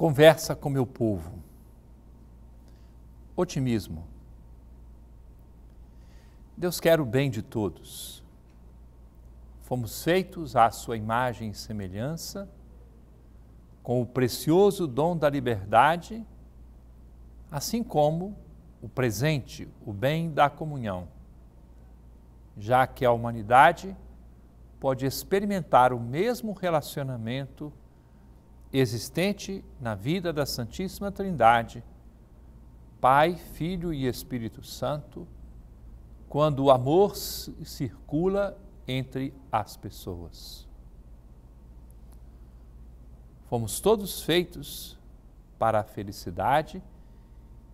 Conversa com meu povo. Otimismo. Deus quer o bem de todos. Fomos feitos à sua imagem e semelhança, com o precioso dom da liberdade, assim como o presente, o bem da comunhão, já que a humanidade pode experimentar o mesmo relacionamento existente na vida da Santíssima Trindade, Pai, Filho e Espírito Santo, quando o amor circula entre as pessoas. Fomos todos feitos para a felicidade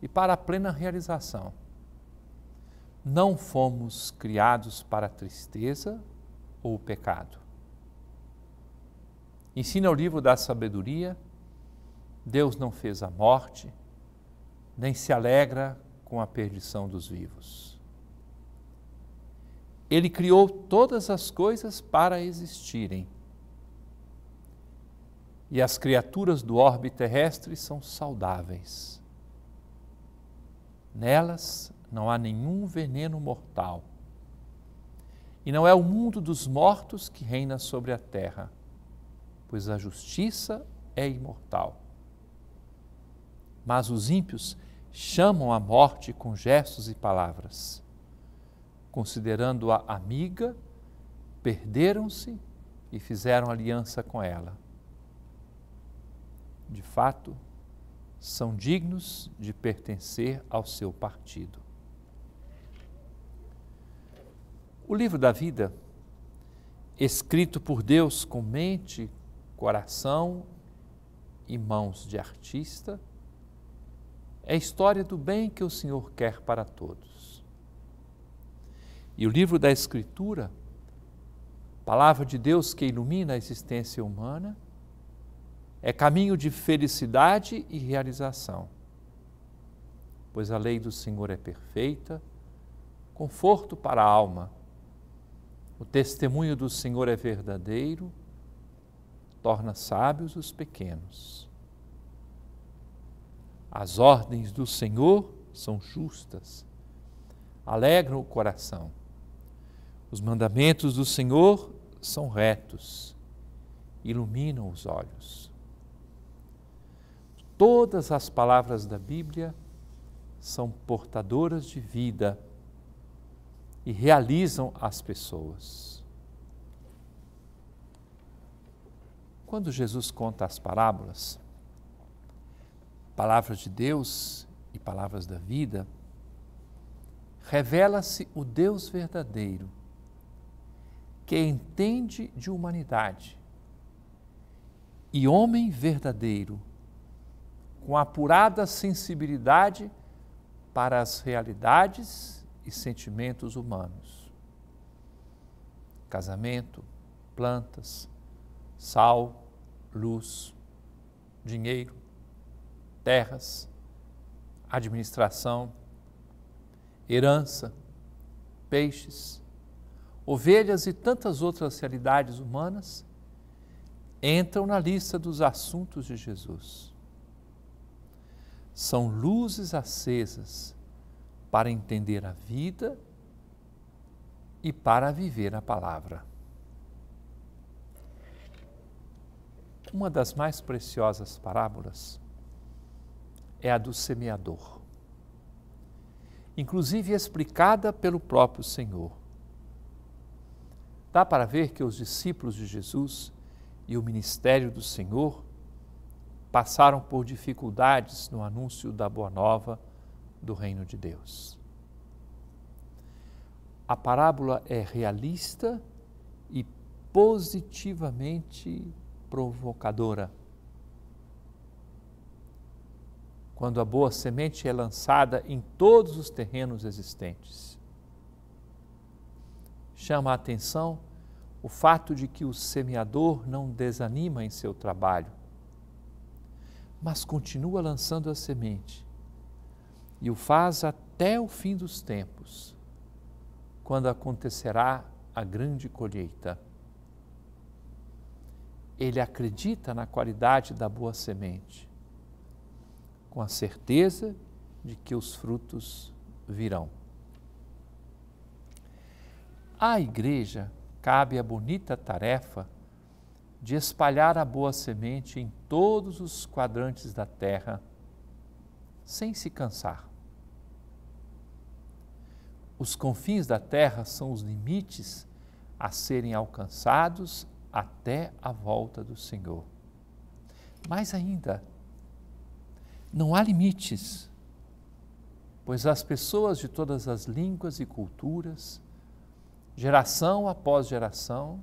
e para a plena realização. Não fomos criados para a tristeza ou o pecado. Ensina o livro da sabedoria. Deus não fez a morte, nem se alegra com a perdição dos vivos. Ele criou todas as coisas para existirem. E as criaturas do orbe terrestre são saudáveis. Nelas não há nenhum veneno mortal. E não é o mundo dos mortos que reina sobre a terra, pois a justiça é imortal. Mas os ímpios chamam a morte com gestos e palavras. Considerando-a amiga, perderam-se e fizeram aliança com ela. De fato, são dignos de pertencer ao seu partido. O livro da vida, escrito por Deus com mente coração e mãos de artista, é a história do bem que o Senhor quer para todos. E o livro da Escritura, palavra de Deus que ilumina a existência humana, é caminho de felicidade e realização, pois a lei do Senhor é perfeita, conforto para a alma. O testemunho do Senhor é verdadeiro torna sábios os pequenos. As ordens do Senhor são justas, alegram o coração. Os mandamentos do Senhor são retos, iluminam os olhos. Todas as palavras da Bíblia são portadoras de vida e realizam as pessoas. Quando Jesus conta as parábolas, palavras de Deus e palavras da vida, revela-se o Deus verdadeiro, que entende de humanidade, e homem verdadeiro, com apurada sensibilidade para as realidades e sentimentos humanos. Casamento, plantas, sal, luz, dinheiro, terras, administração, herança, peixes, ovelhas e tantas outras realidades humanas entram na lista dos assuntos de Jesus. São luzes acesas para entender a vida e para viver a palavra. Uma das mais preciosas parábolas é a do semeador, inclusive explicada pelo próprio Senhor. Dá para ver que os discípulos de Jesus e o ministério do Senhor passaram por dificuldades no anúncio da Boa Nova do Reino de Deus. A parábola é realista e positivamente provocadora. Quando a boa semente é lançada em todos os terrenos existentes. Chama a atenção o fato de que o semeador não desanima em seu trabalho, mas continua lançando a semente e o faz até o fim dos tempos, quando acontecerá a grande colheita ele acredita na qualidade da boa semente, com a certeza de que os frutos virão. À igreja cabe a bonita tarefa de espalhar a boa semente em todos os quadrantes da terra, sem se cansar. Os confins da terra são os limites a serem alcançados até a volta do Senhor. Mais ainda, não há limites, pois as pessoas de todas as línguas e culturas, geração após geração,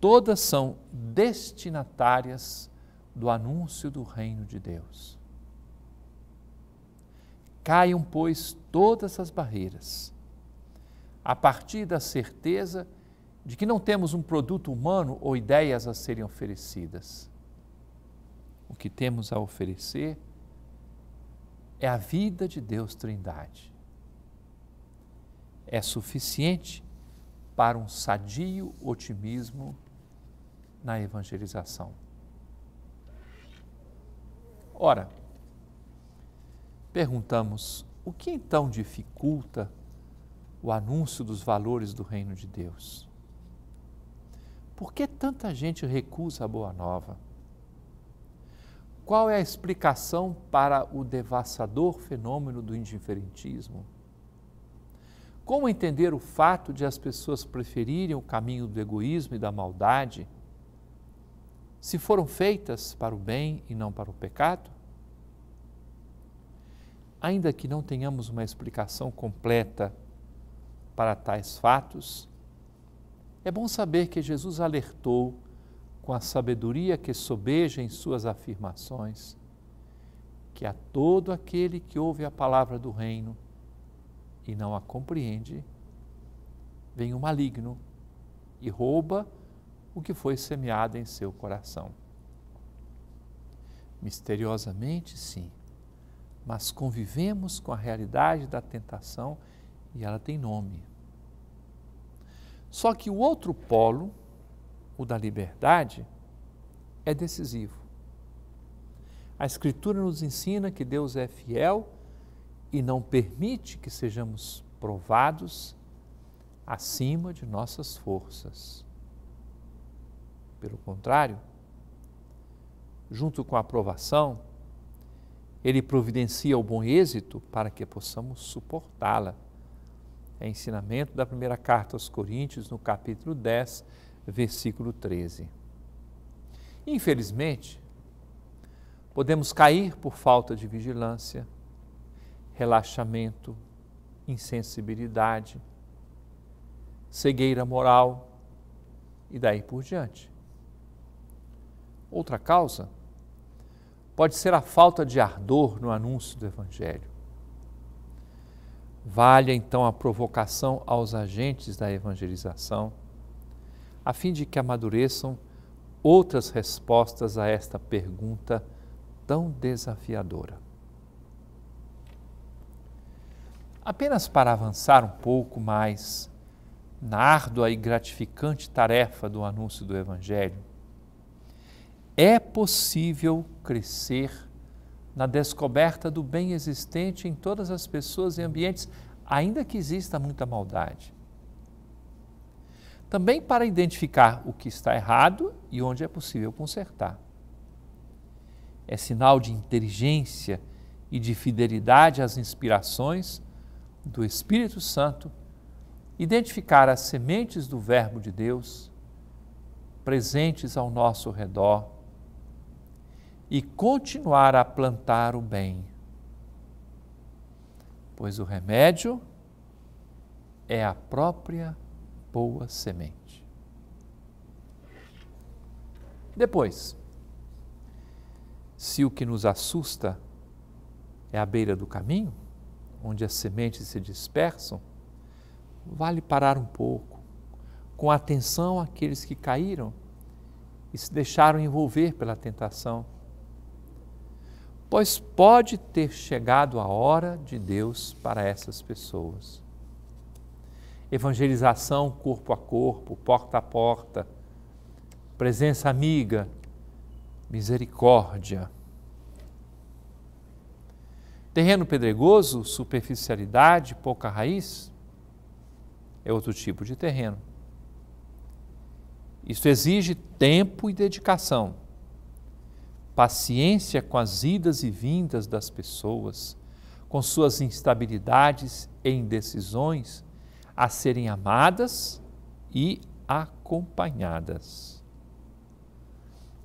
todas são destinatárias do anúncio do reino de Deus. Caiam, pois, todas as barreiras, a partir da certeza de que não temos um produto humano ou ideias a serem oferecidas. O que temos a oferecer é a vida de Deus Trindade. É suficiente para um sadio otimismo na evangelização. Ora, perguntamos: o que então dificulta o anúncio dos valores do reino de Deus? Por que tanta gente recusa a boa nova? Qual é a explicação para o devastador fenômeno do indiferentismo? Como entender o fato de as pessoas preferirem o caminho do egoísmo e da maldade? Se foram feitas para o bem e não para o pecado? Ainda que não tenhamos uma explicação completa para tais fatos, é bom saber que Jesus alertou com a sabedoria que sobeja em suas afirmações, que a todo aquele que ouve a palavra do reino e não a compreende, vem o maligno e rouba o que foi semeado em seu coração. Misteriosamente, sim, mas convivemos com a realidade da tentação e ela tem nome. Só que o outro polo, o da liberdade, é decisivo. A Escritura nos ensina que Deus é fiel e não permite que sejamos provados acima de nossas forças. Pelo contrário, junto com a aprovação, ele providencia o bom êxito para que possamos suportá-la é ensinamento da primeira carta aos Coríntios, no capítulo 10, versículo 13. Infelizmente, podemos cair por falta de vigilância, relaxamento, insensibilidade, cegueira moral e daí por diante. Outra causa pode ser a falta de ardor no anúncio do Evangelho. Valha então a provocação aos agentes da evangelização, a fim de que amadureçam outras respostas a esta pergunta tão desafiadora. Apenas para avançar um pouco mais na árdua e gratificante tarefa do anúncio do Evangelho, é possível crescer na descoberta do bem existente em todas as pessoas e ambientes, ainda que exista muita maldade. Também para identificar o que está errado e onde é possível consertar. É sinal de inteligência e de fidelidade às inspirações do Espírito Santo identificar as sementes do Verbo de Deus presentes ao nosso redor e continuar a plantar o bem. Pois o remédio é a própria boa semente. Depois, se o que nos assusta é a beira do caminho, onde as sementes se dispersam, vale parar um pouco, com atenção àqueles que caíram e se deixaram envolver pela tentação pois pode ter chegado a hora de Deus para essas pessoas. Evangelização corpo a corpo, porta a porta, presença amiga, misericórdia. Terreno pedregoso, superficialidade, pouca raiz, é outro tipo de terreno. Isso exige tempo e dedicação paciência com as idas e vindas das pessoas, com suas instabilidades e indecisões a serem amadas e acompanhadas.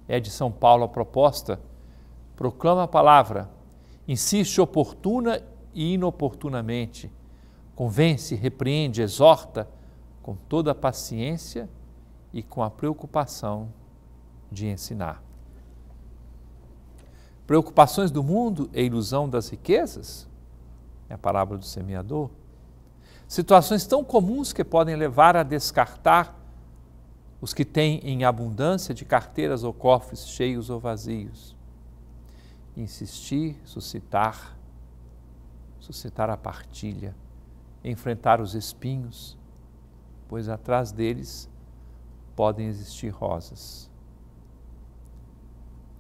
É de São Paulo a proposta, proclama a palavra, insiste oportuna e inoportunamente, convence, repreende, exorta com toda a paciência e com a preocupação de ensinar preocupações do mundo e ilusão das riquezas? É a parábola do semeador. Situações tão comuns que podem levar a descartar os que têm em abundância de carteiras ou cofres cheios ou vazios. Insistir, suscitar, suscitar a partilha, enfrentar os espinhos, pois atrás deles podem existir rosas.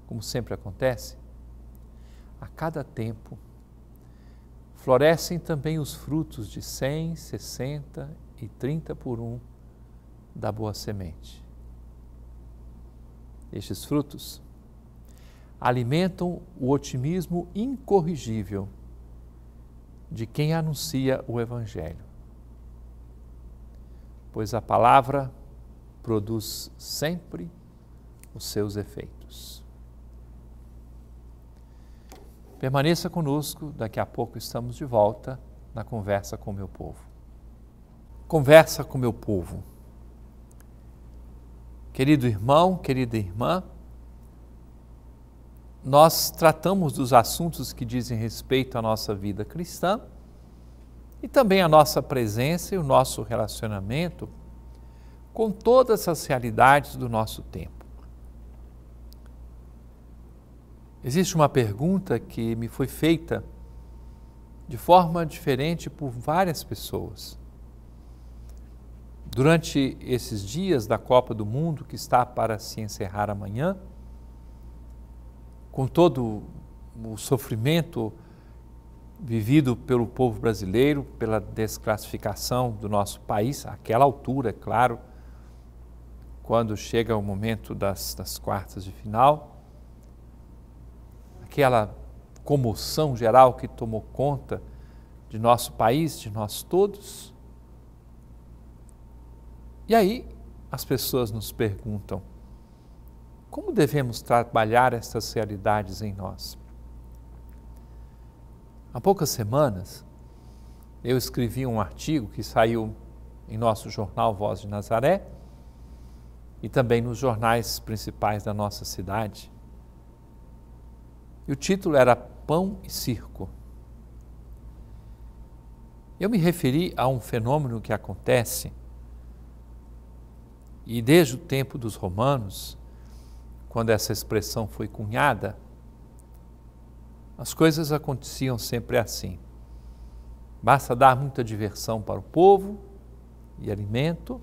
Como sempre acontece, a cada tempo. Florescem também os frutos de 100, 60 e 30 por um da boa semente. Estes frutos alimentam o otimismo incorrigível de quem anuncia o Evangelho. Pois a palavra produz sempre os seus efeitos. Permaneça conosco, daqui a pouco estamos de volta na conversa com meu povo. Conversa com meu povo. Querido irmão, querida irmã, nós tratamos dos assuntos que dizem respeito à nossa vida cristã e também à nossa presença e o nosso relacionamento com todas as realidades do nosso tempo. Existe uma pergunta que me foi feita de forma diferente por várias pessoas. Durante esses dias da Copa do Mundo, que está para se encerrar amanhã, com todo o sofrimento vivido pelo povo brasileiro, pela desclassificação do nosso país, àquela altura, é claro, quando chega o momento das, das quartas de final, aquela comoção geral que tomou conta de nosso país, de nós todos. E aí as pessoas nos perguntam: como devemos trabalhar estas realidades em nós? Há poucas semanas, eu escrevi um artigo que saiu em nosso jornal Voz de Nazaré e também nos jornais principais da nossa cidade, e o título era Pão e Circo. Eu me referi a um fenômeno que acontece, e desde o tempo dos romanos, quando essa expressão foi cunhada, as coisas aconteciam sempre assim. Basta dar muita diversão para o povo e alimento,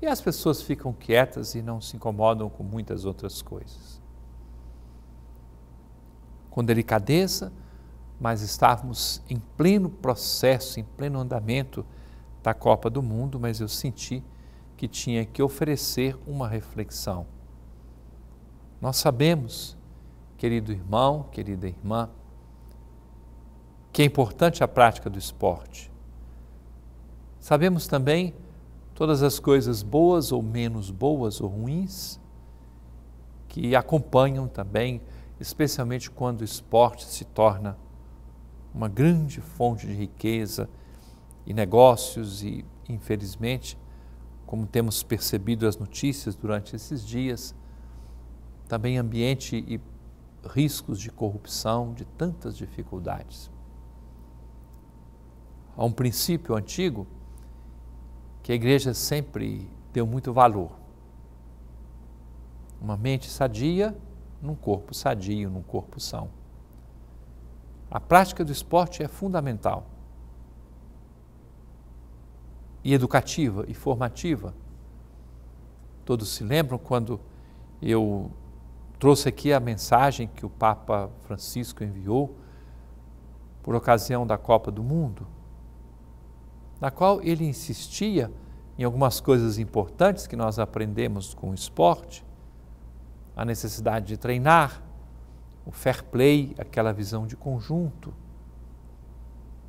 e as pessoas ficam quietas e não se incomodam com muitas outras coisas com delicadeza, mas estávamos em pleno processo, em pleno andamento da Copa do Mundo, mas eu senti que tinha que oferecer uma reflexão. Nós sabemos, querido irmão, querida irmã, que é importante a prática do esporte. Sabemos também todas as coisas boas ou menos boas ou ruins que acompanham também especialmente quando o esporte se torna uma grande fonte de riqueza e negócios e, infelizmente, como temos percebido as notícias durante esses dias, também ambiente e riscos de corrupção, de tantas dificuldades. Há um princípio antigo que a igreja sempre deu muito valor. Uma mente sadia num corpo sadio, num corpo são. A prática do esporte é fundamental e educativa e formativa. Todos se lembram quando eu trouxe aqui a mensagem que o Papa Francisco enviou por ocasião da Copa do Mundo, na qual ele insistia em algumas coisas importantes que nós aprendemos com o esporte, a necessidade de treinar, o fair play, aquela visão de conjunto.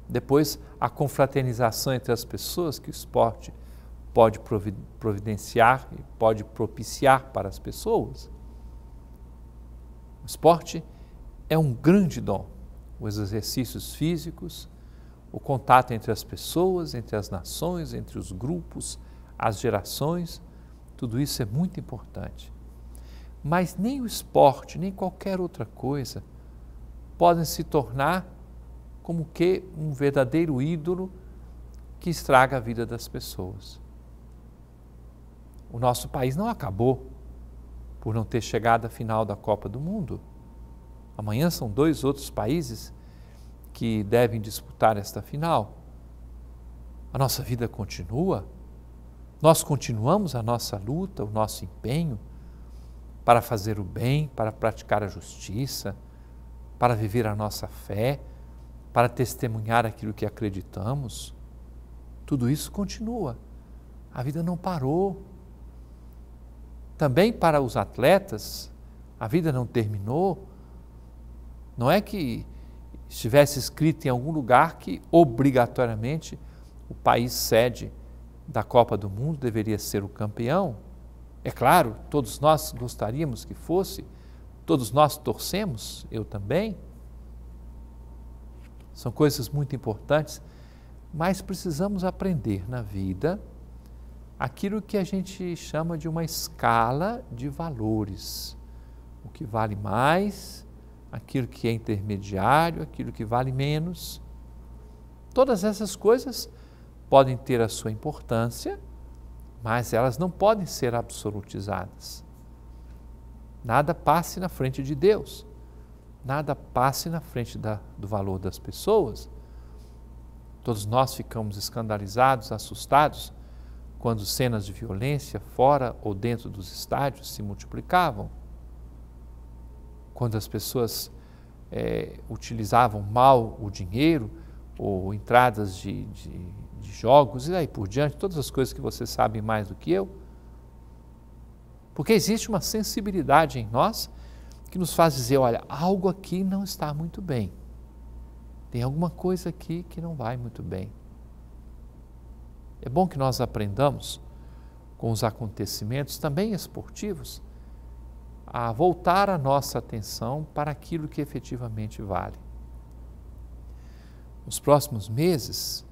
Depois, a confraternização entre as pessoas que o esporte pode providenciar e pode propiciar para as pessoas. O esporte é um grande dom. Os exercícios físicos, o contato entre as pessoas, entre as nações, entre os grupos, as gerações, tudo isso é muito importante. Mas nem o esporte, nem qualquer outra coisa podem se tornar como que um verdadeiro ídolo que estraga a vida das pessoas. O nosso país não acabou por não ter chegado à final da Copa do Mundo. Amanhã são dois outros países que devem disputar esta final. A nossa vida continua, nós continuamos a nossa luta, o nosso empenho, para fazer o bem, para praticar a justiça, para viver a nossa fé, para testemunhar aquilo que acreditamos. Tudo isso continua. A vida não parou. Também para os atletas, a vida não terminou. Não é que estivesse escrito em algum lugar que obrigatoriamente o país sede da Copa do Mundo deveria ser o campeão. É claro, todos nós gostaríamos que fosse, todos nós torcemos, eu também. São coisas muito importantes, mas precisamos aprender na vida aquilo que a gente chama de uma escala de valores. O que vale mais, aquilo que é intermediário, aquilo que vale menos. Todas essas coisas podem ter a sua importância, mas elas não podem ser absolutizadas. Nada passe na frente de Deus, nada passe na frente da, do valor das pessoas. Todos nós ficamos escandalizados, assustados, quando cenas de violência fora ou dentro dos estádios se multiplicavam, quando as pessoas é, utilizavam mal o dinheiro ou entradas de, de, de jogos e daí por diante, todas as coisas que você sabe mais do que eu. Porque existe uma sensibilidade em nós que nos faz dizer: olha, algo aqui não está muito bem. Tem alguma coisa aqui que não vai muito bem. É bom que nós aprendamos com os acontecimentos, também esportivos, a voltar a nossa atenção para aquilo que efetivamente vale nos próximos meses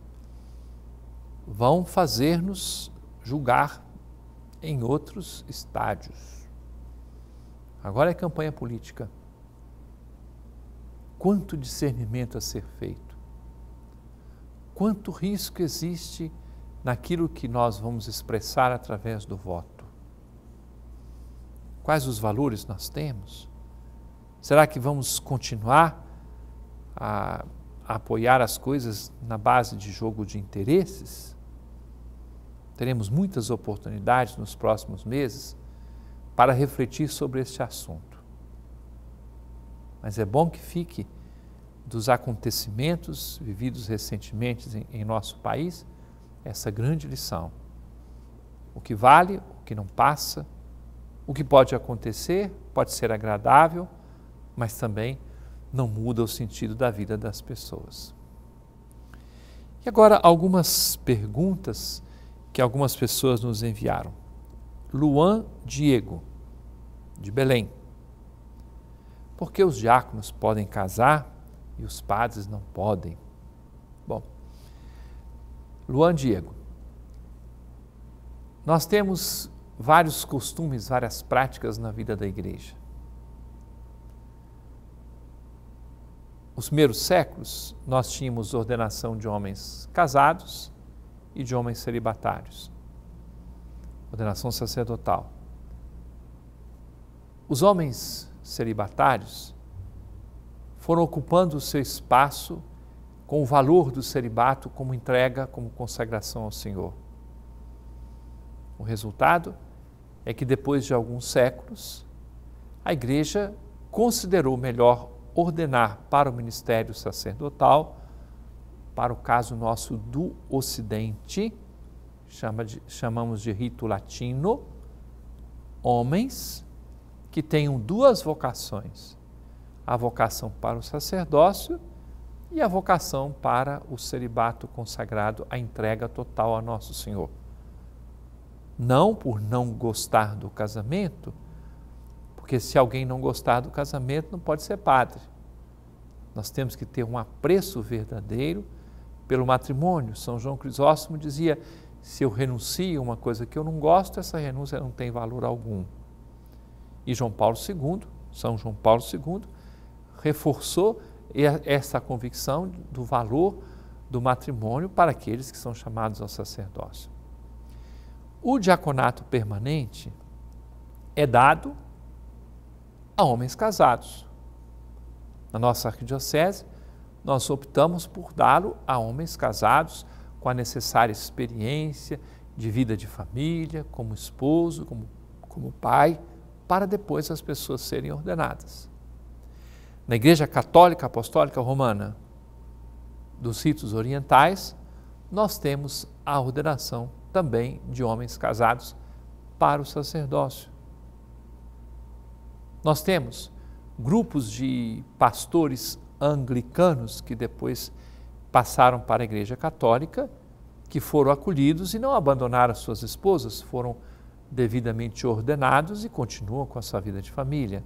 vão fazer-nos julgar em outros estádios. Agora é campanha política. Quanto discernimento a ser feito? Quanto risco existe naquilo que nós vamos expressar através do voto? Quais os valores nós temos? Será que vamos continuar a apoiar as coisas na base de jogo de interesses, teremos muitas oportunidades nos próximos meses para refletir sobre este assunto. Mas é bom que fique dos acontecimentos vividos recentemente em, em nosso país essa grande lição. O que vale, o que não passa, o que pode acontecer, pode ser agradável, mas também não muda o sentido da vida das pessoas. E agora, algumas perguntas que algumas pessoas nos enviaram. Luan Diego, de Belém. Por que os diáconos podem casar e os padres não podem? Bom, Luan Diego, nós temos vários costumes, várias práticas na vida da igreja. os primeiros séculos, nós tínhamos ordenação de homens casados e de homens celibatários. Ordenação sacerdotal. Os homens celibatários foram ocupando o seu espaço com o valor do celibato como entrega, como consagração ao Senhor. O resultado é que depois de alguns séculos, a igreja considerou melhor ordenar para o ministério sacerdotal, para o caso nosso do Ocidente, chama de, chamamos de rito latino, homens que tenham duas vocações: a vocação para o sacerdócio e a vocação para o celibato consagrado, a entrega total a Nosso Senhor. Não por não gostar do casamento, porque se alguém não gostar do casamento, não pode ser padre. Nós temos que ter um apreço verdadeiro pelo matrimônio. São João Crisóstomo dizia: se eu renuncio a uma coisa que eu não gosto, essa renúncia não tem valor algum. E João Paulo II, São João Paulo II, reforçou essa convicção do valor do matrimônio para aqueles que são chamados ao sacerdócio. O diaconato permanente é dado a homens casados. Na nossa arquidiocese, nós optamos por dá-lo a homens casados com a necessária experiência de vida de família, como esposo, como, como pai, para depois as pessoas serem ordenadas. Na Igreja Católica Apostólica Romana, dos ritos orientais, nós temos a ordenação também de homens casados para o sacerdócio. Nós temos grupos de pastores anglicanos que depois passaram para a Igreja Católica, que foram acolhidos e não abandonaram suas esposas, foram devidamente ordenados e continuam com a sua vida de família.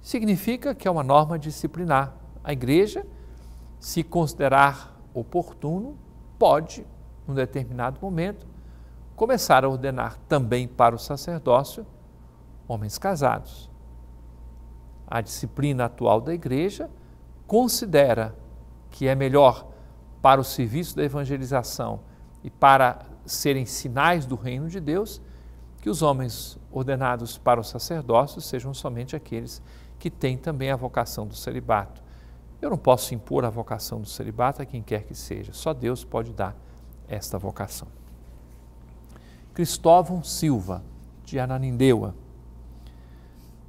Significa que é uma norma disciplinar. A Igreja, se considerar oportuno, pode, num determinado momento, começar a ordenar também para o sacerdócio homens casados. A disciplina atual da igreja considera que é melhor para o serviço da evangelização e para serem sinais do reino de Deus que os homens ordenados para o sacerdócio sejam somente aqueles que têm também a vocação do celibato. Eu não posso impor a vocação do celibato a quem quer que seja, só Deus pode dar esta vocação. Cristóvão Silva, de Ananindeua.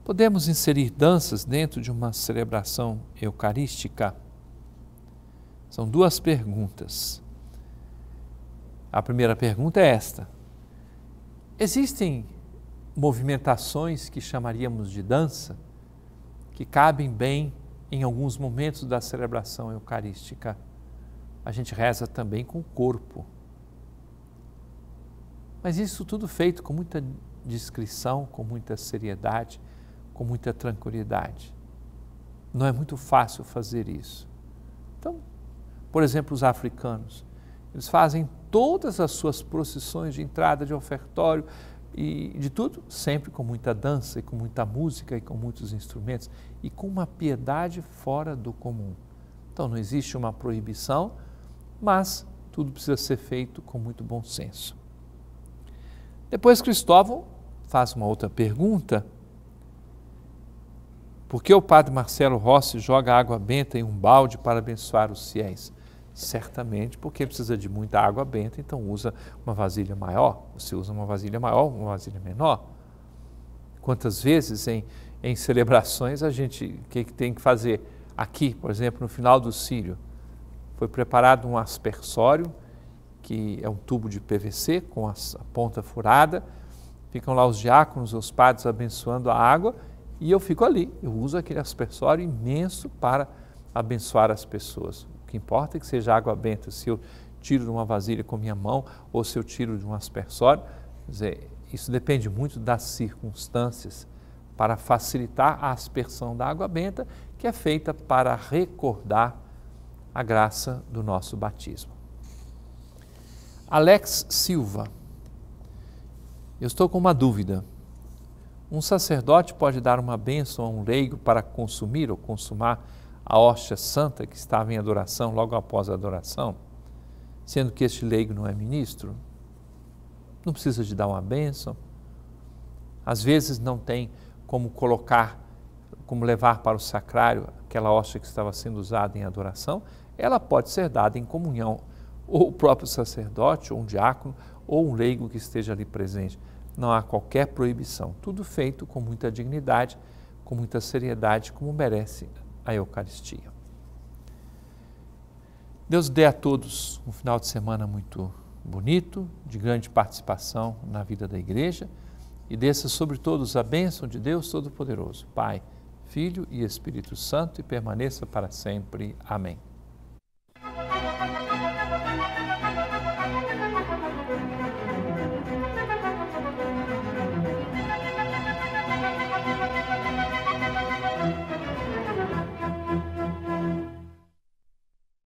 Podemos inserir danças dentro de uma celebração eucarística? São duas perguntas. A primeira pergunta é esta: Existem movimentações que chamaríamos de dança que cabem bem em alguns momentos da celebração eucarística? A gente reza também com o corpo. Mas isso tudo feito com muita discrição, com muita seriedade, com muita tranquilidade. Não é muito fácil fazer isso. Então, por exemplo, os africanos, eles fazem todas as suas procissões de entrada de ofertório e de tudo, sempre com muita dança e com muita música e com muitos instrumentos e com uma piedade fora do comum. Então não existe uma proibição, mas tudo precisa ser feito com muito bom senso. Depois Cristóvão faz uma outra pergunta por que o padre Marcelo Rossi joga água benta em um balde para abençoar os fiéis? Certamente porque precisa de muita água benta, então usa uma vasilha maior. Você usa uma vasilha maior, uma vasilha menor. Quantas vezes em, em celebrações a gente que, que tem que fazer? Aqui, por exemplo, no final do Sírio, foi preparado um aspersório, que é um tubo de PVC com a ponta furada. Ficam lá os diáconos, os padres abençoando a água e eu fico ali, eu uso aquele aspersório imenso para abençoar as pessoas. O que importa é que seja água benta, se eu tiro de uma vasilha com minha mão ou se eu tiro de um aspersório, quer dizer, isso depende muito das circunstâncias para facilitar a aspersão da água benta, que é feita para recordar a graça do nosso batismo. Alex Silva, eu estou com uma dúvida. Um sacerdote pode dar uma bênção a um leigo para consumir ou consumar a hóstia santa que estava em adoração logo após a adoração, sendo que este leigo não é ministro? Não precisa de dar uma bênção? Às vezes não tem como colocar, como levar para o sacrário aquela hóstia que estava sendo usada em adoração, ela pode ser dada em comunhão, ou o próprio sacerdote, ou um diácono, ou um leigo que esteja ali presente não há qualquer proibição. Tudo feito com muita dignidade, com muita seriedade, como merece a Eucaristia. Deus dê a todos um final de semana muito bonito, de grande participação na vida da igreja e desça sobre todos a bênção de Deus Todo-Poderoso, Pai, Filho e Espírito Santo e permaneça para sempre. Amém.